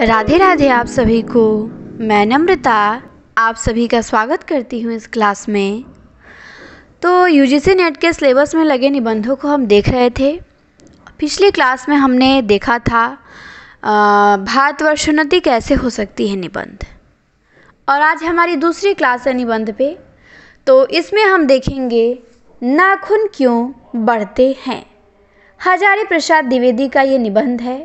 राधे राधे आप सभी को मैं नम्रता आप सभी का स्वागत करती हूँ इस क्लास में तो यूजीसी नेट के सिलेबस में लगे निबंधों को हम देख रहे थे पिछली क्लास में हमने देखा था भारतवर्षोन्नति कैसे हो सकती है निबंध और आज हमारी दूसरी क्लास है निबंध पे तो इसमें हम देखेंगे नाखून क्यों बढ़ते हैं हजारी प्रसाद द्विवेदी का ये निबंध है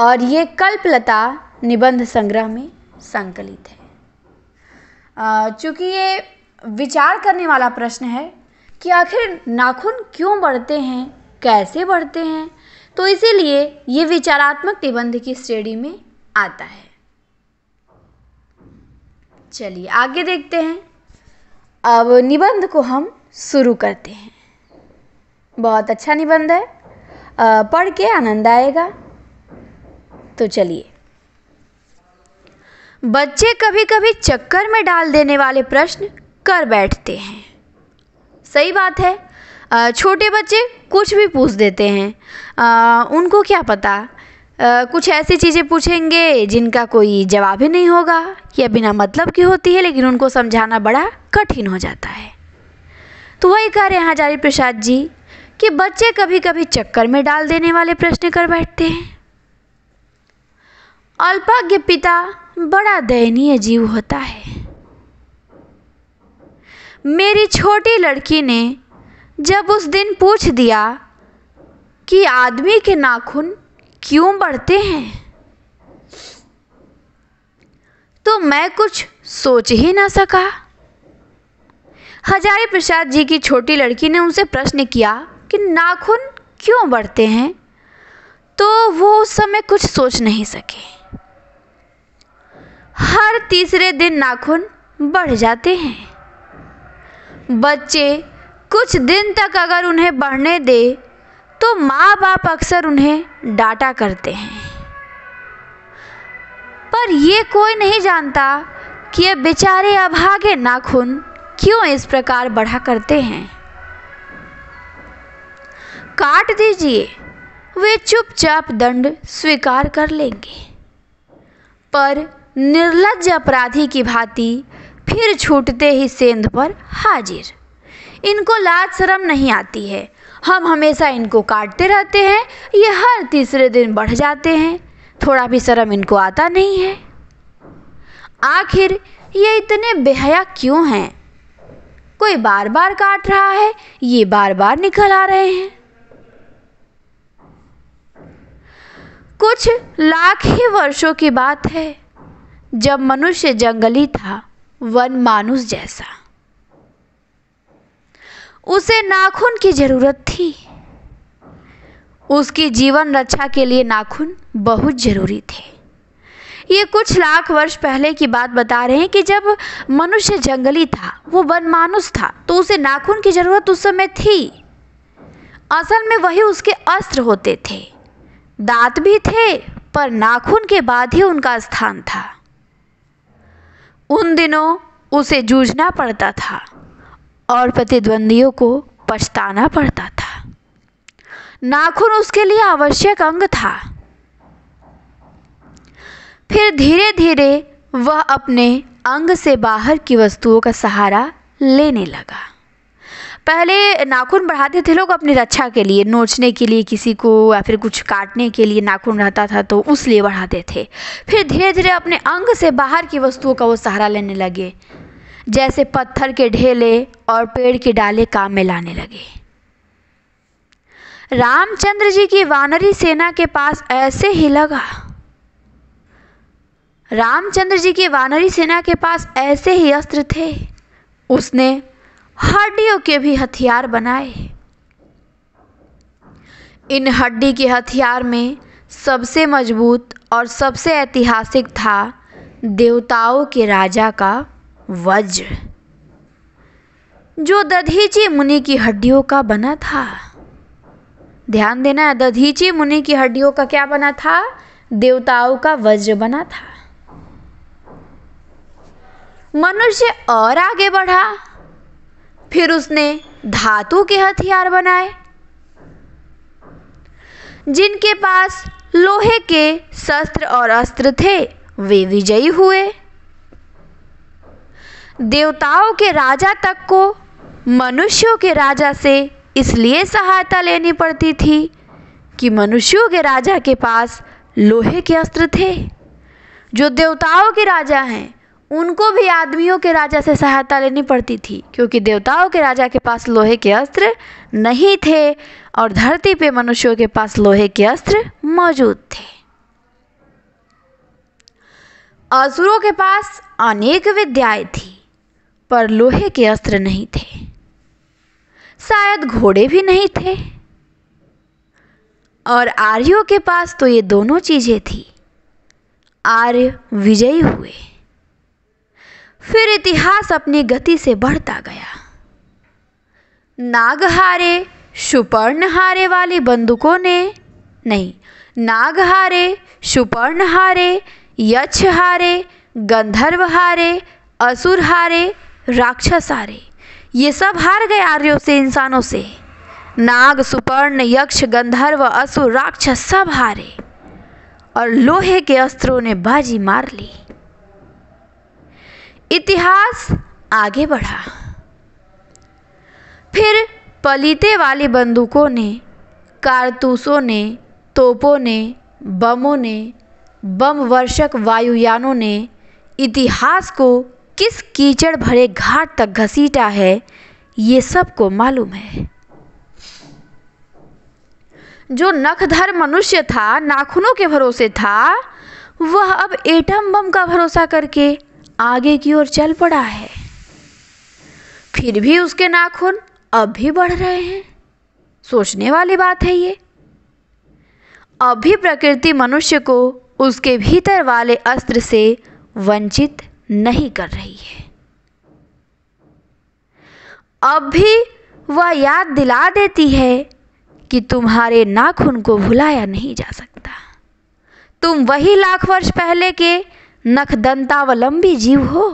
और ये कल्पलता निबंध संग्रह में संकलित है चूंकि ये विचार करने वाला प्रश्न है कि आखिर नाखून क्यों बढ़ते हैं कैसे बढ़ते हैं तो इसीलिए ये विचारात्मक निबंध की श्रेणी में आता है चलिए आगे देखते हैं अब निबंध को हम शुरू करते हैं बहुत अच्छा निबंध है पढ़ के आनंद आएगा तो चलिए बच्चे कभी कभी चक्कर में डाल देने वाले प्रश्न कर बैठते हैं सही बात है छोटे बच्चे कुछ भी पूछ देते हैं आ, उनको क्या पता आ, कुछ ऐसी चीज़ें पूछेंगे जिनका कोई जवाब ही नहीं होगा या बिना मतलब की होती है लेकिन उनको समझाना बड़ा कठिन हो जाता है तो वही कह रहे हैं हजारी प्रसाद जी कि बच्चे कभी कभी चक्कर में डाल देने वाले प्रश्न कर बैठते हैं अल्पाग्य पिता बड़ा दयनीय जीव होता है मेरी छोटी लड़की ने जब उस दिन पूछ दिया कि आदमी के नाखून क्यों बढ़ते हैं तो मैं कुछ सोच ही ना सका हजारी प्रसाद जी की छोटी लड़की ने उनसे प्रश्न किया कि नाखून क्यों बढ़ते हैं तो वो उस समय कुछ सोच नहीं सके हर तीसरे दिन नाखून बढ़ जाते हैं बच्चे कुछ दिन तक अगर उन्हें बढ़ने दे तो माँ बाप अक्सर उन्हें डांटा करते हैं पर ये कोई नहीं जानता कि ये बेचारे अभागे नाखून क्यों इस प्रकार बढ़ा करते हैं काट दीजिए वे चुपचाप दंड स्वीकार कर लेंगे पर निर्लज अपराधी की भांति फिर छूटते ही सेंध पर हाजिर इनको लाज शर्म नहीं आती है हम हमेशा इनको काटते रहते हैं ये हर तीसरे दिन बढ़ जाते हैं थोड़ा भी शर्म इनको आता नहीं है आखिर ये इतने बेहया क्यों हैं कोई बार बार काट रहा है ये बार बार निकल आ रहे हैं कुछ लाख ही वर्षों की बात है जब मनुष्य जंगली था वन मानुष जैसा उसे नाखून की जरूरत थी उसकी जीवन रक्षा के लिए नाखून बहुत जरूरी थे ये कुछ लाख वर्ष पहले की बात बता रहे हैं कि जब मनुष्य जंगली था वो वन मानुष था तो उसे नाखून की जरूरत उस समय थी असल में वही उसके अस्त्र होते थे दांत भी थे पर नाखून के बाद ही उनका स्थान था उन दिनों उसे जूझना पड़ता था और प्रतिद्वंदियों को पछताना पड़ता था नाखून उसके लिए आवश्यक अंग था फिर धीरे धीरे वह अपने अंग से बाहर की वस्तुओं का सहारा लेने लगा पहले नाखून बढ़ाते थे लोग अपनी रक्षा के लिए नोचने के लिए किसी को या फिर कुछ काटने के लिए नाखून रहता था तो उस लिए बढ़ाते थे फिर धीरे धीरे अपने अंग से बाहर की वस्तुओं का वो सहारा लेने लगे जैसे पत्थर के ढेले और पेड़ के डाले काम में लाने लगे रामचंद्र जी की वानरी सेना के पास ऐसे ही लगा रामचंद्र जी की वानरी सेना के पास ऐसे ही अस्त्र थे उसने हड्डियों के भी हथियार बनाए इन हड्डी के हथियार में सबसे मजबूत और सबसे ऐतिहासिक था देवताओं के राजा का वज्र जो दधीची मुनि की हड्डियों का बना था ध्यान देना है दधीची मुनि की हड्डियों का क्या बना था देवताओं का वज्र बना था मनुष्य और आगे बढ़ा फिर उसने धातु के हथियार बनाए जिनके पास लोहे के शस्त्र और अस्त्र थे वे विजयी हुए देवताओं के राजा तक को मनुष्यों के राजा से इसलिए सहायता लेनी पड़ती थी कि मनुष्यों के राजा के पास लोहे के अस्त्र थे जो देवताओं के राजा हैं उनको भी आदमियों के राजा से सहायता लेनी पड़ती थी क्योंकि देवताओं के राजा के पास लोहे के अस्त्र नहीं थे और धरती पे मनुष्यों के पास लोहे के अस्त्र मौजूद थे असुरों के पास अनेक विद्याएं थी पर लोहे के अस्त्र नहीं थे शायद घोड़े भी नहीं थे और आर्यों के पास तो ये दोनों चीज़ें थी आर्य विजयी हुए फिर इतिहास अपनी गति से बढ़ता गया नागहारे हारे वाली बंदूकों ने नहीं नागहारे हारे असुर हारे राक्षस हारे ये सब हार गए आर्यों से इंसानों से नाग सुपर्ण यक्ष गंधर्व असुर राक्षस सब हारे और लोहे के अस्त्रों ने बाजी मार ली इतिहास आगे बढ़ा फिर पलीते वाली बंदूकों ने कारतूसों ने तोपों ने बमों ने बम वर्षक वायुयानों ने इतिहास को किस कीचड़ भरे घाट तक घसीटा है ये सबको मालूम है जो नखधर मनुष्य था नाखूनों के भरोसे था वह अब एटम बम का भरोसा करके आगे की ओर चल पड़ा है फिर भी उसके नाखून अब भी बढ़ रहे हैं सोचने वाली बात है ये अब भी प्रकृति मनुष्य को उसके भीतर वाले अस्त्र से वंचित नहीं कर रही है अब भी वह याद दिला देती है कि तुम्हारे नाखून को भुलाया नहीं जा सकता तुम वही लाख वर्ष पहले के नखदंतावलंबी जीव हो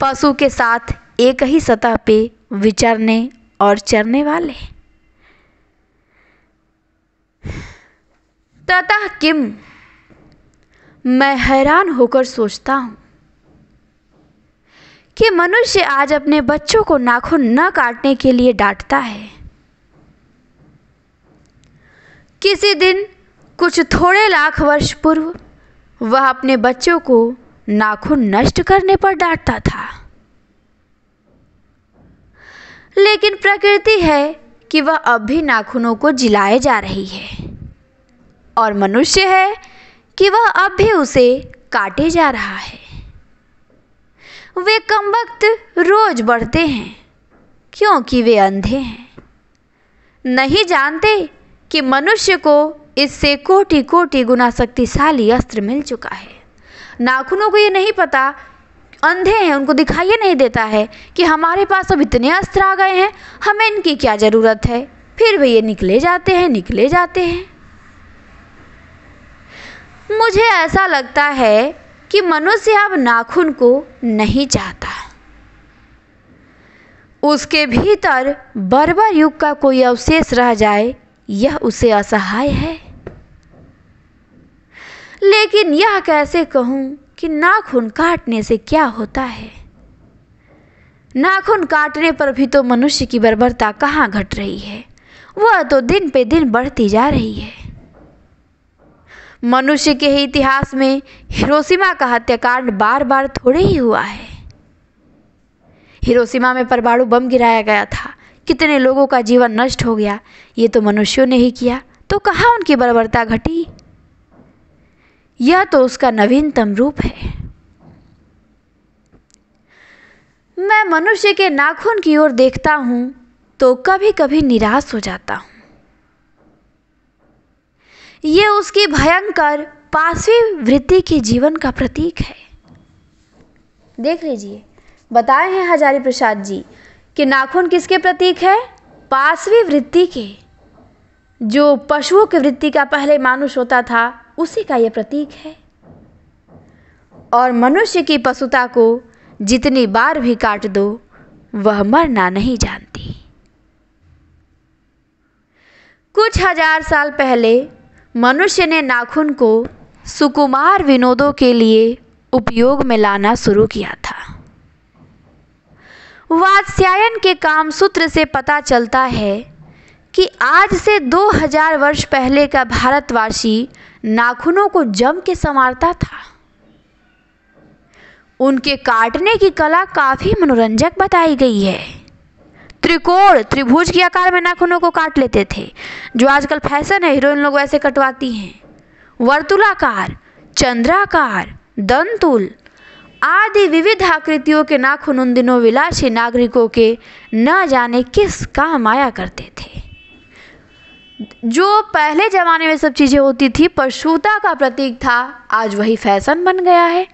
पशु के साथ एक ही सतह पे विचरने और चरने वाले ततः किम मैं हैरान होकर सोचता हूं कि मनुष्य आज अपने बच्चों को नाखून न काटने के लिए डांटता है किसी दिन कुछ थोड़े लाख वर्ष पूर्व वह अपने बच्चों को नाखून नष्ट करने पर डांटता था लेकिन प्रकृति है कि वह अब भी नाखूनों को जिलाए जा रही है और मनुष्य है कि वह अब भी उसे काटे जा रहा है वे कम वक्त रोज बढ़ते हैं क्योंकि वे अंधे हैं नहीं जानते कि मनुष्य को इससे कोटि कोटि गुना शक्तिशाली अस्त्र मिल चुका है नाखूनों को ये नहीं पता अंधे हैं उनको दिखाई नहीं देता है कि हमारे पास अब इतने अस्त्र आ गए हैं हमें इनकी क्या ज़रूरत है फिर वे ये निकले जाते हैं निकले जाते हैं मुझे ऐसा लगता है कि मनुष्य अब नाखून को नहीं चाहता उसके भीतर बर्बर युग का कोई अवशेष रह जाए यह उसे असहाय है लेकिन यह कैसे कहूँ कि नाखून काटने से क्या होता है नाखून काटने पर भी तो मनुष्य की बर्बरता कहाँ घट रही है वह तो दिन पे दिन बढ़ती जा रही है मनुष्य के ही इतिहास में हिरोशिमा का हत्याकांड बार बार थोड़े ही हुआ है हिरोशिमा में परमाणु बम गिराया गया था कितने लोगों का जीवन नष्ट हो गया ये तो मनुष्यों ने ही किया तो कहाँ उनकी बर्बरता घटी यह तो उसका नवीनतम रूप है मैं मनुष्य के नाखून की ओर देखता हूं तो कभी कभी निराश हो जाता हूं यह उसकी भयंकर पासवी वृत्ति के जीवन का प्रतीक है देख लीजिए बताए हैं हजारी प्रसाद जी कि नाखून किसके प्रतीक है पासवी वृत्ति के जो पशुओं की वृत्ति का पहले मानुष होता था उसी का यह प्रतीक है और मनुष्य की पशुता को जितनी बार भी काट दो वह मरना नहीं जानती कुछ हजार साल पहले मनुष्य ने नाखून को सुकुमार विनोदों के लिए उपयोग में लाना शुरू किया था वात्स्यायन के काम सूत्र से पता चलता है कि आज से 2000 वर्ष पहले का भारतवासी नाखूनों को जम के संवारता था उनके काटने की कला काफ़ी मनोरंजक बताई गई है त्रिकोण त्रिभुज के आकार में नाखूनों को काट लेते थे जो आजकल फैशन है हीरोइन लोग ऐसे कटवाती हैं वर्तुलाकार चंद्राकार दंतुल आदि विविध आकृतियों के नाखून उन दिनों विलासी नागरिकों के न जाने किस काम आया करते थे जो पहले ज़माने में सब चीज़ें होती थी पशुता का प्रतीक था आज वही फैशन बन गया है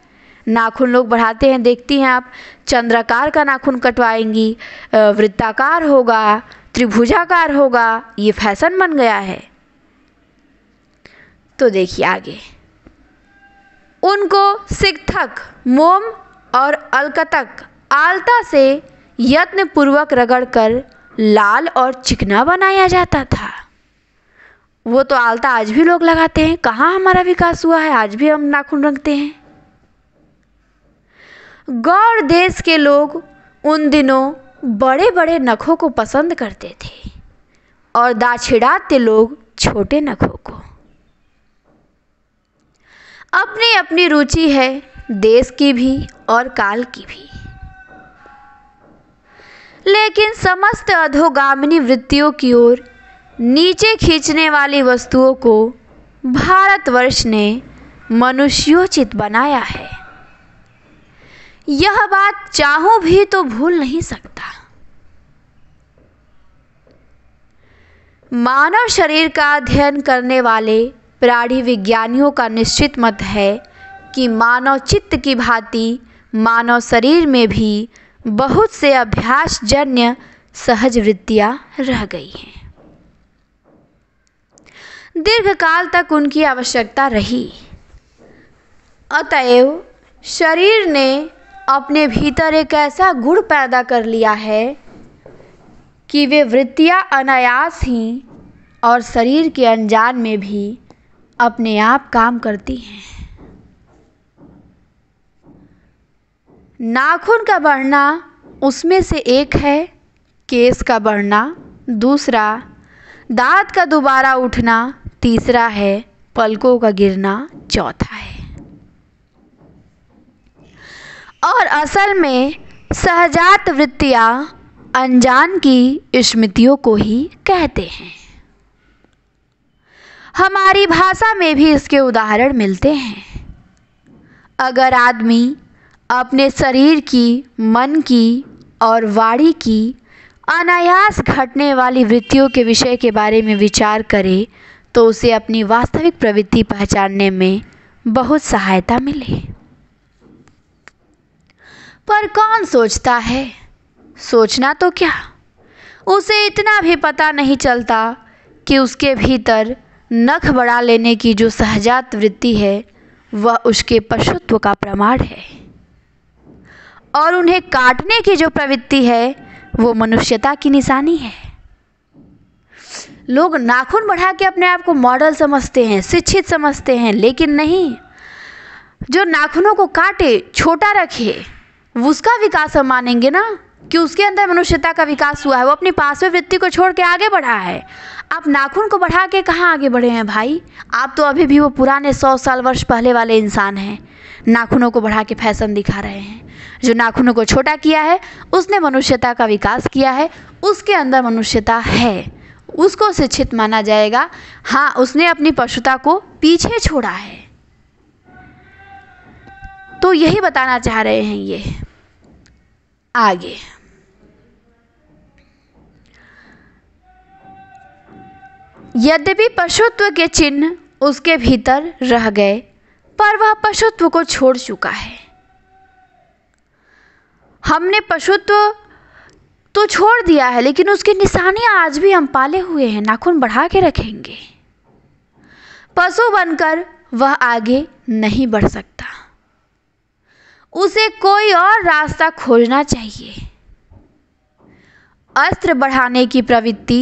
नाखून लोग बढ़ाते हैं देखती हैं आप चंद्राकार का नाखून कटवाएंगी वृत्ताकार होगा त्रिभुजाकार होगा ये फैशन बन गया है तो देखिए आगे उनको सिक्थक मोम और अलकतक आलता से यत्न पूर्वक रगड़ कर लाल और चिकना बनाया जाता था वो तो आलता आज भी लोग लगाते हैं कहाँ हमारा विकास हुआ है आज भी हम नाखून रंगते हैं गौर देश के लोग उन दिनों बड़े बड़े नखों को पसंद करते थे और दाछिड़ाते लोग छोटे नखों को अपनी अपनी रुचि है देश की भी और काल की भी लेकिन समस्त अधोगामिनी वृत्तियों की ओर नीचे खींचने वाली वस्तुओं को भारतवर्ष ने मनुष्योचित बनाया है यह बात चाहो भी तो भूल नहीं सकता मानव शरीर का अध्ययन करने वाले प्राणी विज्ञानियों का निश्चित मत है कि मानव चित्त की भांति मानव शरीर में भी बहुत से अभ्यासजन्य सहज वृत्तियाँ रह गई हैं दीर्घकाल तक उनकी आवश्यकता रही अतएव शरीर ने अपने भीतर एक ऐसा गुण पैदा कर लिया है कि वे वृत्तियाँ अनायास ही और शरीर के अनजान में भी अपने आप काम करती हैं नाखून का बढ़ना उसमें से एक है केस का बढ़ना दूसरा दांत का दोबारा उठना तीसरा है पलकों का गिरना चौथा है और असल में सहजात वृत्तियाँ अनजान की स्मृतियों को ही कहते हैं हमारी भाषा में भी इसके उदाहरण मिलते हैं अगर आदमी अपने शरीर की मन की और वाणी की अनायास घटने वाली वृत्तियों के विषय के बारे में विचार करे तो उसे अपनी वास्तविक प्रवृत्ति पहचानने में बहुत सहायता मिले पर कौन सोचता है सोचना तो क्या उसे इतना भी पता नहीं चलता कि उसके भीतर नख बढ़ा लेने की जो सहजात वृत्ति है वह उसके पशुत्व का प्रमाण है और उन्हें काटने की जो प्रवृत्ति है वो मनुष्यता की निशानी है लोग नाखून बढ़ा के अपने आप को मॉडल समझते हैं शिक्षित समझते हैं लेकिन नहीं जो नाखूनों को काटे छोटा रखे उसका विकास हम मानेंगे ना कि उसके अंदर मनुष्यता का विकास हुआ है वो अपनी पार्श्व वृत्ति को छोड़ के आगे बढ़ा है आप नाखून को बढ़ा के कहाँ आगे बढ़े हैं भाई आप तो अभी भी वो पुराने सौ साल वर्ष पहले वाले इंसान हैं नाखूनों को बढ़ा के फैशन दिखा रहे हैं जो नाखूनों को छोटा किया है उसने मनुष्यता का विकास किया है उसके अंदर मनुष्यता है उसको शिक्षित माना जाएगा हाँ उसने अपनी पशुता को पीछे छोड़ा है तो यही बताना चाह रहे हैं ये आगे यद्यपि पशुत्व के चिन्ह उसके भीतर रह गए पर वह पशुत्व को छोड़ चुका है हमने पशुत्व तो छोड़ दिया है लेकिन उसके निशानियाँ आज भी हम पाले हुए हैं नाखून बढ़ा के रखेंगे पशु बनकर वह आगे नहीं बढ़ सकता उसे कोई और रास्ता खोजना चाहिए अस्त्र बढ़ाने की प्रवृत्ति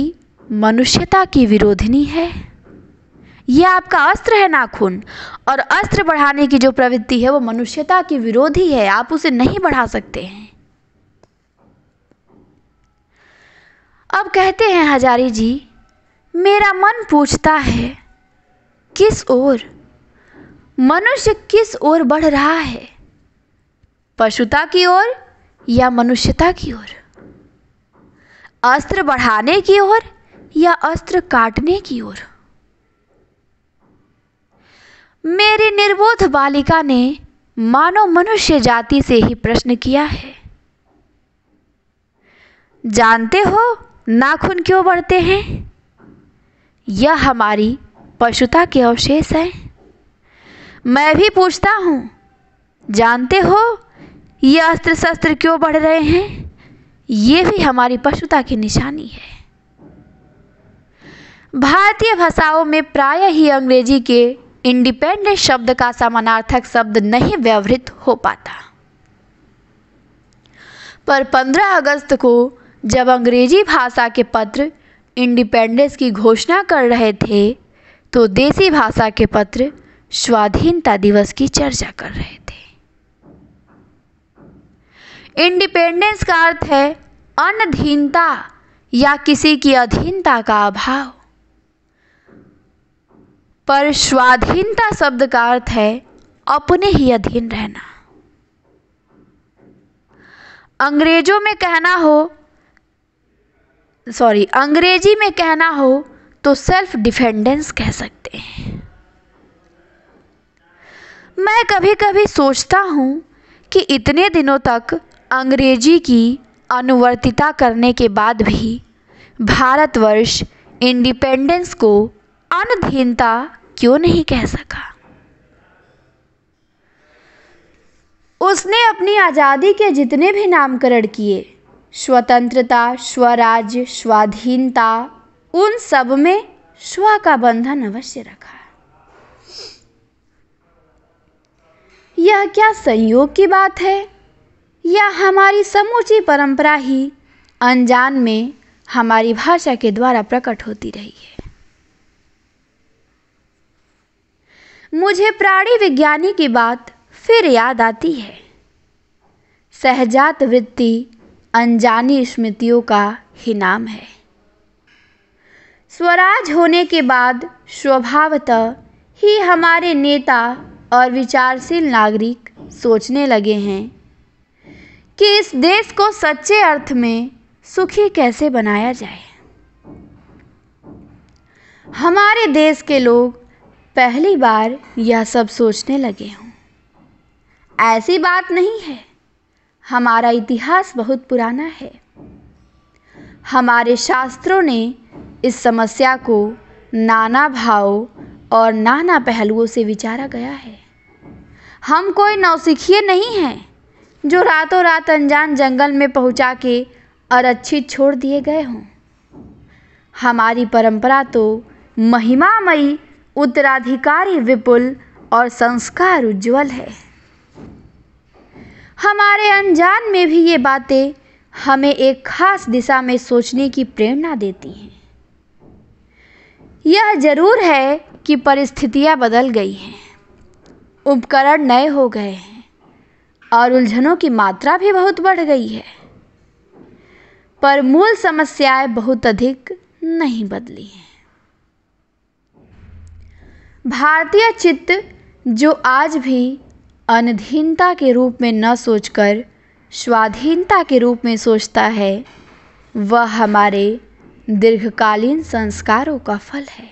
मनुष्यता की विरोधिनी है यह आपका अस्त्र है नाखून और अस्त्र बढ़ाने की जो प्रवृत्ति है वो मनुष्यता की विरोधी है आप उसे नहीं बढ़ा सकते हैं अब कहते हैं हजारी जी मेरा मन पूछता है किस ओर मनुष्य किस ओर बढ़ रहा है पशुता की ओर या मनुष्यता की ओर अस्त्र बढ़ाने की ओर या अस्त्र काटने की ओर मेरी निर्बोध बालिका ने मानव मनुष्य जाति से ही प्रश्न किया है जानते हो नाखून क्यों बढ़ते हैं यह हमारी पशुता के अवशेष हैं मैं भी पूछता हूँ जानते हो ये अस्त्र शस्त्र क्यों बढ़ रहे हैं ये भी हमारी पशुता की निशानी है भारतीय भाषाओं में प्राय ही अंग्रेजी के इंडिपेंडेंट शब्द का समानार्थक शब्द नहीं व्यवहृत हो पाता पर 15 अगस्त को जब अंग्रेजी भाषा के पत्र इंडिपेंडेंस की घोषणा कर रहे थे तो देसी भाषा के पत्र स्वाधीनता दिवस की चर्चा कर रहे थे इंडिपेंडेंस का अर्थ है अनधीनता या किसी की अधीनता का अभाव पर स्वाधीनता शब्द का अर्थ है अपने ही अधीन रहना अंग्रेजों में कहना हो सॉरी अंग्रेजी में कहना हो तो सेल्फ डिफेंडेंस कह सकते हैं मैं कभी कभी सोचता हूँ कि इतने दिनों तक अंग्रेजी की अनुवर्तिता करने के बाद भी भारतवर्ष इंडिपेंडेंस को अनधीनता क्यों नहीं कह सका उसने अपनी आज़ादी के जितने भी नामकरण किए स्वतंत्रता स्वराज्य स्वाधीनता उन सब में स्व का बंधन अवश्य रखा है यह क्या संयोग की बात है या हमारी समूची परंपरा ही अनजान में हमारी भाषा के द्वारा प्रकट होती रही है मुझे प्राणी विज्ञानी की बात फिर याद आती है सहजात वृत्ति अनजानी स्मृतियों का ही नाम है स्वराज होने के बाद स्वभावतः ही हमारे नेता और विचारशील नागरिक सोचने लगे हैं कि इस देश को सच्चे अर्थ में सुखी कैसे बनाया जाए हमारे देश के लोग पहली बार यह सब सोचने लगे हों ऐसी बात नहीं है हमारा इतिहास बहुत पुराना है हमारे शास्त्रों ने इस समस्या को नाना भाव और नाना पहलुओं से विचारा गया है हम कोई नौसिखिए नहीं हैं जो रातों रात अनजान जंगल में पहुंचा के अरक्षित छोड़ दिए गए हों हमारी परंपरा तो महिमामयी उत्तराधिकारी विपुल और संस्कार उज्ज्वल है हमारे अनजान में भी ये बातें हमें एक खास दिशा में सोचने की प्रेरणा देती हैं यह जरूर है कि परिस्थितियां बदल गई हैं उपकरण नए हो गए हैं और उलझनों की मात्रा भी बहुत बढ़ गई है पर मूल समस्याएं बहुत अधिक नहीं बदली हैं भारतीय चित्त जो आज भी अनधीनता के रूप में न सोचकर स्वाधीनता के रूप में सोचता है वह हमारे दीर्घकालीन संस्कारों का फल है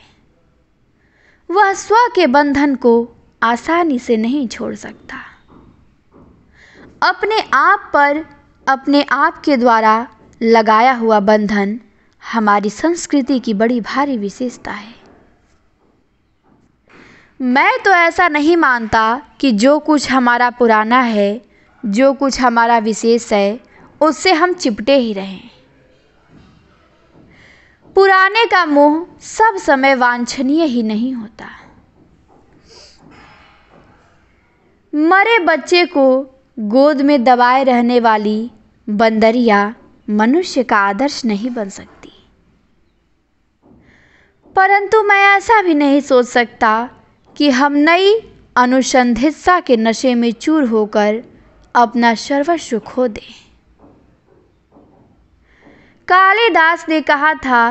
वह स्व के बंधन को आसानी से नहीं छोड़ सकता अपने आप पर अपने आप के द्वारा लगाया हुआ बंधन हमारी संस्कृति की बड़ी भारी विशेषता है मैं तो ऐसा नहीं मानता कि जो कुछ हमारा पुराना है जो कुछ हमारा विशेष है उससे हम चिपटे ही रहें पुराने का मुंह सब समय वांछनीय ही नहीं होता मरे बच्चे को गोद में दबाए रहने वाली बंदरिया मनुष्य का आदर्श नहीं बन सकती परंतु मैं ऐसा भी नहीं सोच सकता कि हम नई अनुसंधिता के नशे में चूर होकर अपना सर्वस्व खो दें कालिदास ने कहा था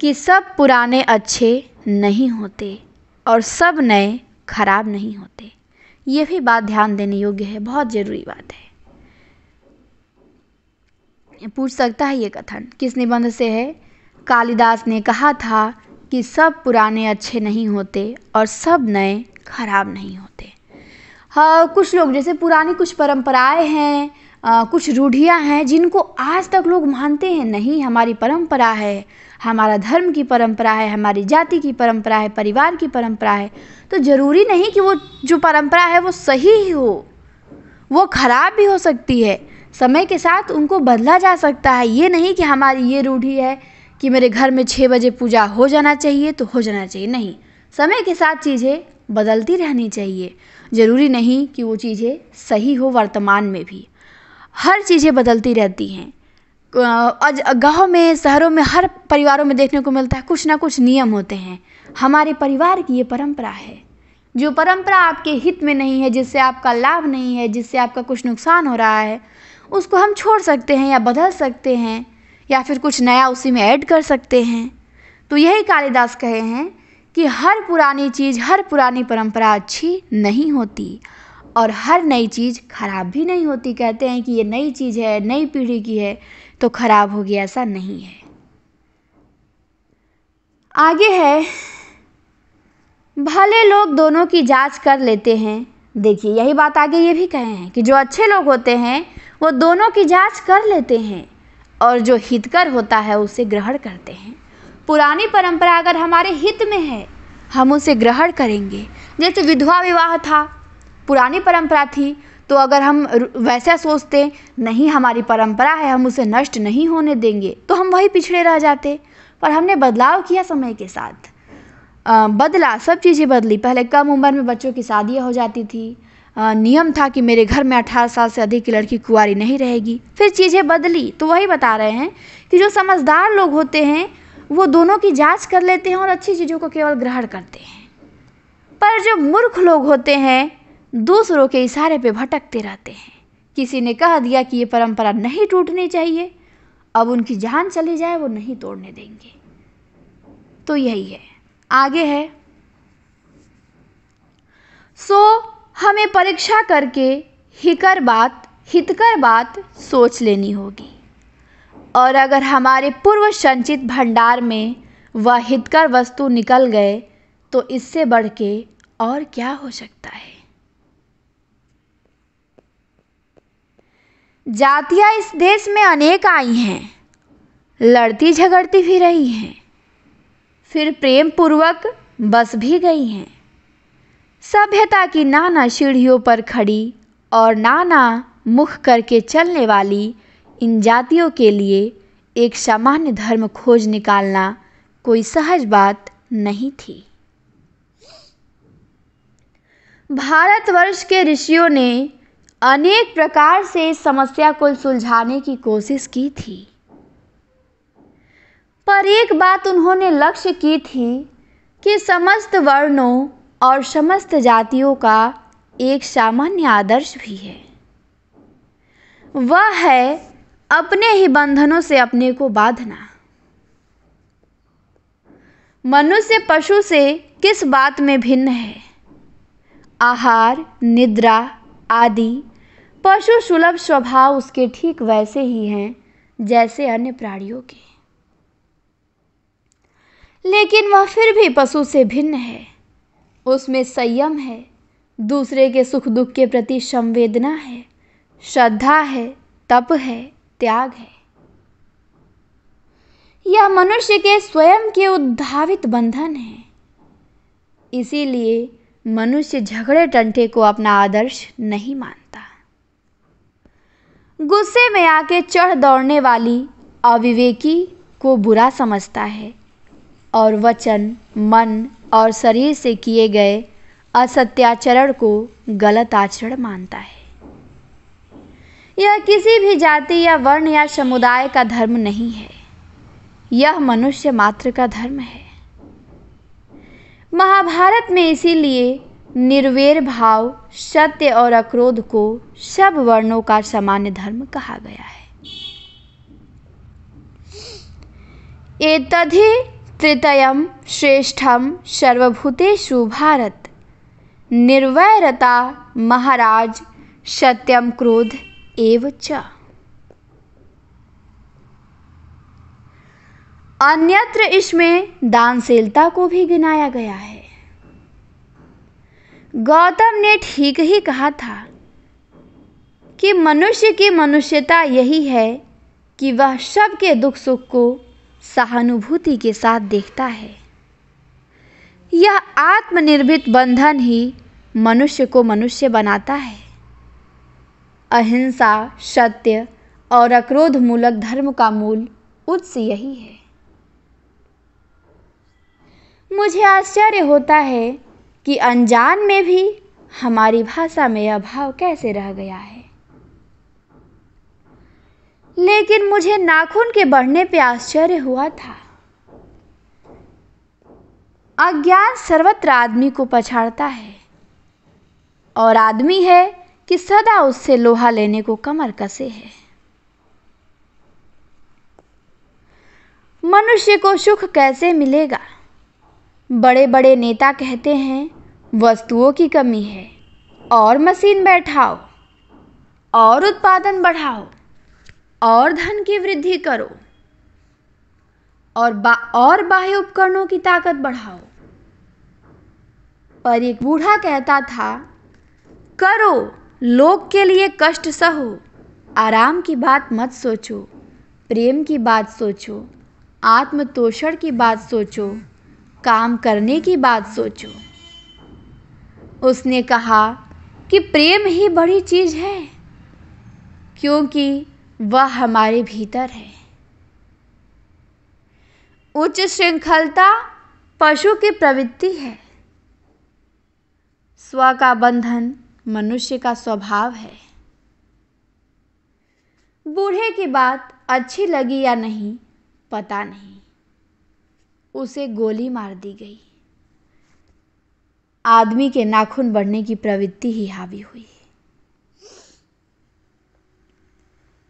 कि सब पुराने अच्छे नहीं होते और सब नए खराब नहीं होते ये भी बात ध्यान देने योग्य है बहुत ज़रूरी बात है पूछ सकता है ये कथन किस निबंध से है कालिदास ने कहा था कि सब पुराने अच्छे नहीं होते और सब नए खराब नहीं होते हाँ कुछ लोग जैसे पुरानी कुछ परंपराएं हैं आ, कुछ रूढ़ियाँ हैं जिनको आज तक लोग मानते हैं नहीं हमारी परंपरा है हमारा धर्म की परंपरा है हमारी जाति की परंपरा है परिवार की परंपरा है तो ज़रूरी नहीं कि वो जो परंपरा है वो सही ही हो वो ख़राब भी हो सकती है समय के साथ उनको बदला जा सकता है ये नहीं कि हमारी ये रूढ़ी है कि मेरे घर में छः बजे पूजा हो जाना चाहिए तो हो जाना चाहिए नहीं समय के साथ चीज़ें बदलती रहनी चाहिए ज़रूरी नहीं कि वो चीज़ें सही हो वर्तमान में भी हर चीज़ें बदलती रहती हैं आज गाँव में शहरों में हर परिवारों में देखने को मिलता है कुछ ना कुछ नियम होते हैं हमारे परिवार की ये परंपरा है जो परंपरा आपके हित में नहीं है जिससे आपका लाभ नहीं है जिससे आपका कुछ नुकसान हो रहा है उसको हम छोड़ सकते हैं या बदल सकते हैं या फिर कुछ नया उसी में ऐड कर सकते हैं तो यही कालिदास कहे हैं कि हर पुरानी चीज़ हर पुरानी परंपरा अच्छी नहीं होती और हर नई चीज़ खराब भी नहीं होती कहते हैं कि ये नई चीज़ है नई पीढ़ी की है तो खराब होगी ऐसा नहीं है आगे है भले लोग दोनों की जांच कर लेते हैं देखिए यही बात आगे ये भी कहे हैं कि जो अच्छे लोग होते हैं वो दोनों की जांच कर लेते हैं और जो हितकर होता है उसे ग्रहण करते हैं पुरानी परंपरा अगर हमारे हित में है हम उसे ग्रहण करेंगे जैसे विधवा विवाह था पुरानी परंपरा थी तो अगर हम वैसा सोचते नहीं हमारी परंपरा है हम उसे नष्ट नहीं होने देंगे तो हम वही पिछड़े रह जाते पर हमने बदलाव किया समय के साथ आ, बदला सब चीज़ें बदली पहले कम उम्र में बच्चों की शादियाँ हो जाती थी नियम था कि मेरे घर में अठारह साल से अधिक की लड़की कुंवारी नहीं रहेगी फिर चीज़ें बदली तो वही बता रहे हैं कि जो समझदार लोग होते हैं वो दोनों की जांच कर लेते हैं और अच्छी चीज़ों को केवल ग्रहण करते हैं पर जो मूर्ख लोग होते हैं दूसरों के इशारे पे भटकते रहते हैं किसी ने कह दिया कि ये परंपरा नहीं टूटनी चाहिए अब उनकी जान चली जाए वो नहीं तोड़ने देंगे तो यही है आगे है सो so, हमें परीक्षा करके हिकर बात हितकर बात सोच लेनी होगी और अगर हमारे पूर्व संचित भंडार में वह हितकर वस्तु निकल गए तो इससे बढ़ के और क्या हो सकता है जातियां इस देश में अनेक आई हैं लड़ती झगड़ती भी रही हैं फिर प्रेम पूर्वक बस भी गई हैं सभ्यता की नाना सीढ़ियों पर खड़ी और नाना मुख करके चलने वाली इन जातियों के लिए एक सामान्य धर्म खोज निकालना कोई सहज बात नहीं थी भारतवर्ष के ऋषियों ने अनेक प्रकार से इस समस्या को सुलझाने की कोशिश की थी पर एक बात उन्होंने लक्ष्य की थी कि समस्त वर्णों और समस्त जातियों का एक सामान्य आदर्श भी है वह है अपने ही बंधनों से अपने को बांधना मनुष्य पशु से किस बात में भिन्न है आहार निद्रा आदि पशु सुलभ स्वभाव उसके ठीक वैसे ही हैं जैसे अन्य प्राणियों के लेकिन वह फिर भी पशु से भिन्न है उसमें संयम है दूसरे के सुख दुख के प्रति संवेदना है श्रद्धा है तप है त्याग है यह मनुष्य के स्वयं के उद्धावित बंधन है इसीलिए मनुष्य झगड़े टंटे को अपना आदर्श नहीं मानता गुस्से में आके चढ़ दौड़ने वाली अविवेकी को बुरा समझता है और वचन मन और शरीर से किए गए असत्याचरण को गलत आचरण मानता है यह किसी भी जाति या वर्ण या समुदाय का धर्म नहीं है यह मनुष्य मात्र का धर्म है महाभारत में इसीलिए निर्वेर भाव सत्य और अक्रोध को सब वर्णों का सामान्य धर्म कहा गया है एतधि तृतीयं श्रेष्ठम सर्वभूतेषु भारत निर्वैरता महाराज सत्यम क्रोध एव च अन्यत्र इसमें दानशीलता को भी गिनाया गया है गौतम ने ठीक ही कहा था कि मनुष्य की मनुष्यता यही है कि वह सबके दुख सुख को सहानुभूति के साथ देखता है यह आत्मनिर्भित बंधन ही मनुष्य को मनुष्य बनाता है अहिंसा सत्य और अक्रोध मूलक धर्म का मूल उच्च यही है मुझे आश्चर्य होता है कि अनजान में भी हमारी भाषा में अभाव कैसे रह गया है लेकिन मुझे नाखून के बढ़ने पे आश्चर्य हुआ था अज्ञान सर्वत्र आदमी को पछाड़ता है और आदमी है कि सदा उससे लोहा लेने को कमर कसे है मनुष्य को सुख कैसे मिलेगा बड़े बड़े नेता कहते हैं वस्तुओं की कमी है और मशीन बैठाओ और उत्पादन बढ़ाओ और धन की वृद्धि करो और बा और बाह्य उपकरणों की ताकत बढ़ाओ पर एक बूढ़ा कहता था करो लोग के लिए कष्ट सहो आराम की बात मत सोचो प्रेम की बात सोचो आत्मतोषण की बात सोचो काम करने की बात सोचो उसने कहा कि प्रेम ही बड़ी चीज़ है क्योंकि वह हमारे भीतर है उच्च श्रृंखलता पशु की प्रवृत्ति है स्व का बंधन मनुष्य का स्वभाव है बूढ़े की बात अच्छी लगी या नहीं पता नहीं उसे गोली मार दी गई आदमी के नाखून बढ़ने की प्रवृत्ति ही हावी हुई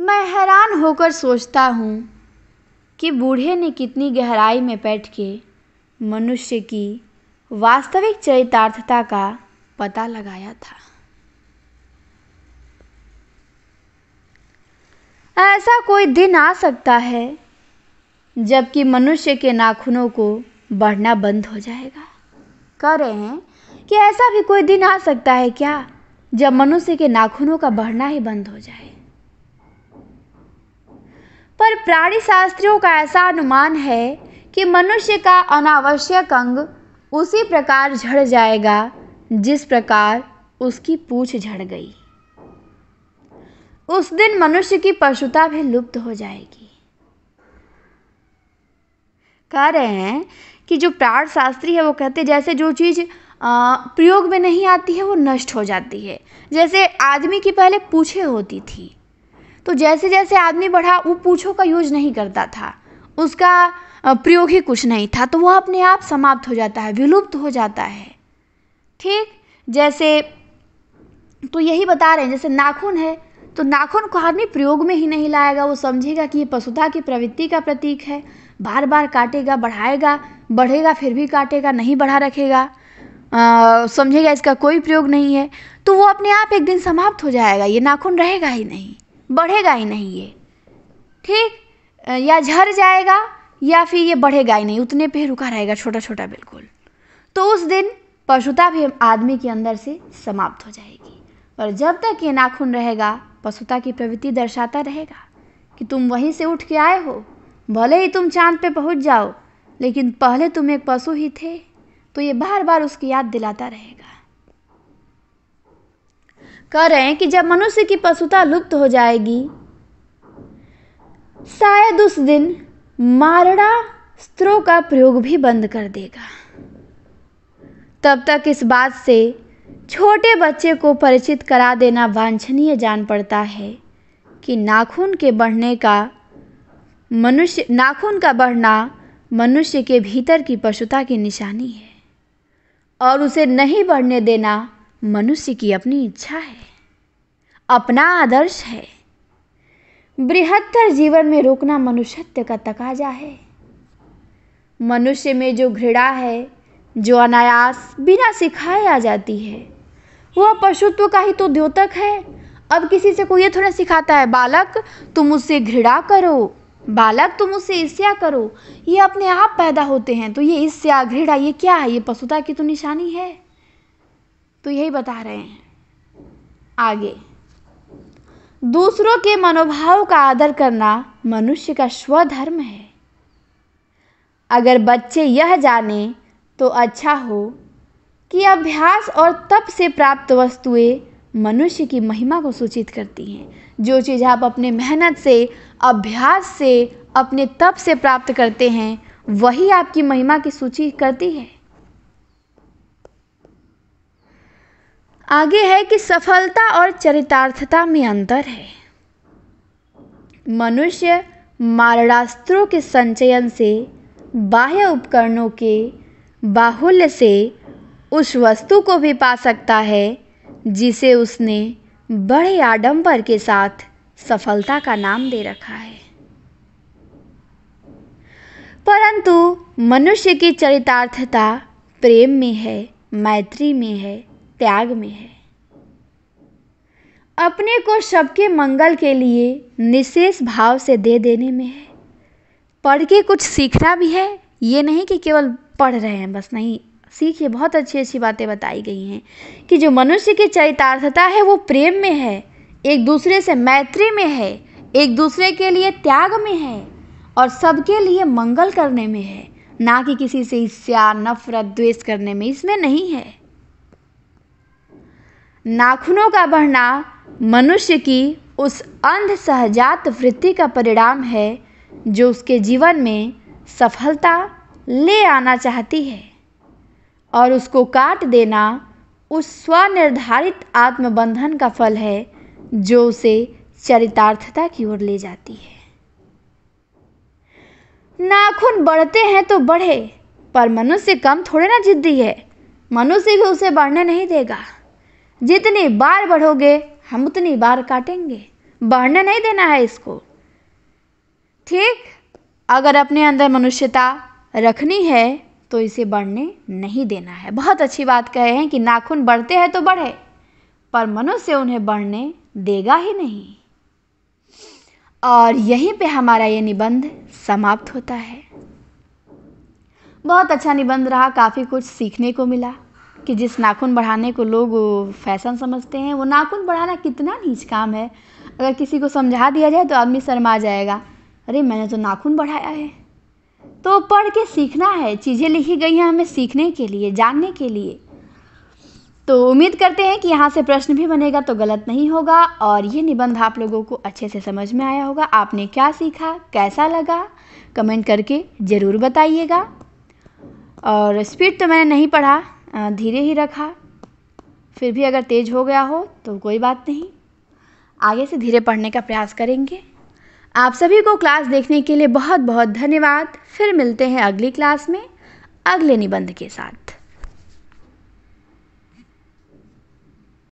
मैं हैरान होकर सोचता हूँ कि बूढ़े ने कितनी गहराई में बैठ के मनुष्य की वास्तविक चरितार्थता का पता लगाया था ऐसा कोई दिन आ सकता है जबकि मनुष्य के नाखूनों को बढ़ना बंद हो जाएगा कह रहे हैं कि ऐसा भी कोई दिन आ सकता है क्या जब मनुष्य के नाखूनों का बढ़ना ही बंद हो जाए पर प्राणी शास्त्रियों का ऐसा अनुमान है कि मनुष्य का अनावश्यक अंग उसी प्रकार झड़ जाएगा जिस प्रकार उसकी पूछ झड़ गई उस दिन मनुष्य की पशुता भी लुप्त हो जाएगी कह रहे हैं कि जो प्राण शास्त्री है वो कहते जैसे जो चीज़ प्रयोग में नहीं आती है वो नष्ट हो जाती है जैसे आदमी की पहले पूछे होती थी तो जैसे जैसे आदमी बढ़ा वो पूछो का यूज नहीं करता था उसका प्रयोग ही कुछ नहीं था तो वह अपने आप समाप्त हो जाता है विलुप्त हो जाता है ठीक जैसे तो यही बता रहे हैं जैसे नाखून है तो नाखून को आदमी प्रयोग में ही नहीं लाएगा वो समझेगा कि ये पशुता की प्रवृत्ति का प्रतीक है बार बार काटेगा बढ़ाएगा बढ़ेगा फिर भी काटेगा नहीं बढ़ा रखेगा समझेगा इसका कोई प्रयोग नहीं है तो वो अपने आप एक दिन समाप्त हो जाएगा ये नाखून रहेगा ही नहीं बढ़ेगा ही नहीं ये ठीक या झर जाएगा या फिर ये बढ़ेगा ही नहीं उतने पे रुका रहेगा छोटा छोटा बिल्कुल तो उस दिन पशुता भी आदमी के अंदर से समाप्त हो जाएगी और जब तक ये नाखून रहेगा पशुता की प्रवृत्ति दर्शाता रहेगा कि तुम वहीं से उठ के आए हो भले ही तुम चांद पे पहुंच जाओ लेकिन पहले तुम एक पशु ही थे तो ये बार बार उसकी याद दिलाता रहेगा कह रहे हैं कि जब मनुष्य की पशुता लुप्त हो जाएगी शायद उस दिन मारड़ा स्त्रो का प्रयोग भी बंद कर देगा तब तक इस बात से छोटे बच्चे को परिचित करा देना वांछनीय जान पड़ता है कि नाखून के बढ़ने का मनुष्य नाखून का बढ़ना मनुष्य के भीतर की पशुता की निशानी है और उसे नहीं बढ़ने देना मनुष्य की अपनी इच्छा है अपना आदर्श है बृहत्तर जीवन में रोकना मनुष्यत्व का तकाजा है मनुष्य में जो घृणा है जो अनायास बिना सिखाए आ जाती है वह पशुत्व का ही तो द्योतक है अब किसी से कोई ये थोड़ा सिखाता है बालक तुम उससे घृणा करो बालक तुम उससे ईर्ष्या करो ये अपने आप पैदा होते हैं तो ये ईर्ष्या घृणा ये क्या है ये पशुता की तो निशानी है तो यही बता रहे हैं आगे दूसरों के मनोभाव का आदर करना मनुष्य का स्वधर्म है अगर बच्चे यह जाने तो अच्छा हो कि अभ्यास और तप से प्राप्त वस्तुएं मनुष्य की महिमा को सूचित करती हैं जो चीज़ आप अपने मेहनत से अभ्यास से अपने तप से प्राप्त करते हैं वही आपकी महिमा की सूची करती है आगे है कि सफलता और चरितार्थता में अंतर है मनुष्य मारणास्त्रों के संचयन से बाह्य उपकरणों के बाहुल्य से उस वस्तु को भी पा सकता है जिसे उसने बड़े आडंबर के साथ सफलता का नाम दे रखा है परंतु मनुष्य की चरितार्थता प्रेम में है मैत्री में है त्याग में है अपने को सबके मंगल के लिए निशेष भाव से दे देने में है पढ़ के कुछ सीखना भी है ये नहीं कि केवल पढ़ रहे हैं बस नहीं सीखिए बहुत अच्छी अच्छी बातें बताई गई हैं कि जो मनुष्य की चरितार्थता है वो प्रेम में है एक दूसरे से मैत्री में है एक दूसरे के लिए त्याग में है और सबके लिए मंगल करने में है ना कि किसी से ईर्ष्या नफरत द्वेष करने में इसमें नहीं है नाखूनों का बढ़ना मनुष्य की उस अंध सहजात वृत्ति का परिणाम है जो उसके जीवन में सफलता ले आना चाहती है और उसको काट देना उस स्वनिर्धारित आत्मबंधन का फल है जो उसे चरितार्थता की ओर ले जाती है नाखून बढ़ते हैं तो बढ़े पर मनुष्य कम थोड़े ना जिद्दी है मनुष्य भी उसे बढ़ने नहीं देगा जितनी बार बढ़ोगे हम उतनी बार काटेंगे बढ़ने नहीं देना है इसको ठीक अगर अपने अंदर मनुष्यता रखनी है तो इसे बढ़ने नहीं देना है बहुत अच्छी बात कहे हैं कि नाखून बढ़ते हैं तो बढ़े पर मनुष्य उन्हें बढ़ने देगा ही नहीं और यहीं पे हमारा ये निबंध समाप्त होता है बहुत अच्छा निबंध रहा काफ़ी कुछ सीखने को मिला कि जिस नाख़ून बढ़ाने को लोग फ़ैशन समझते हैं वो नाख़ून बढ़ाना कितना नीच काम है अगर किसी को समझा दिया जाए तो आदमी शर्मा जाएगा अरे मैंने तो नाख़ून बढ़ाया है तो पढ़ के सीखना है चीज़ें लिखी गई हैं हमें सीखने के लिए जानने के लिए तो उम्मीद करते हैं कि यहाँ से प्रश्न भी बनेगा तो गलत नहीं होगा और ये निबंध आप लोगों को अच्छे से समझ में आया होगा आपने क्या सीखा कैसा लगा कमेंट करके ज़रूर बताइएगा और स्पीड तो मैंने नहीं पढ़ा धीरे ही रखा फिर भी अगर तेज़ हो गया हो तो कोई बात नहीं आगे से धीरे पढ़ने का प्रयास करेंगे आप सभी को क्लास देखने के लिए बहुत बहुत धन्यवाद फिर मिलते हैं अगली क्लास में अगले निबंध के साथ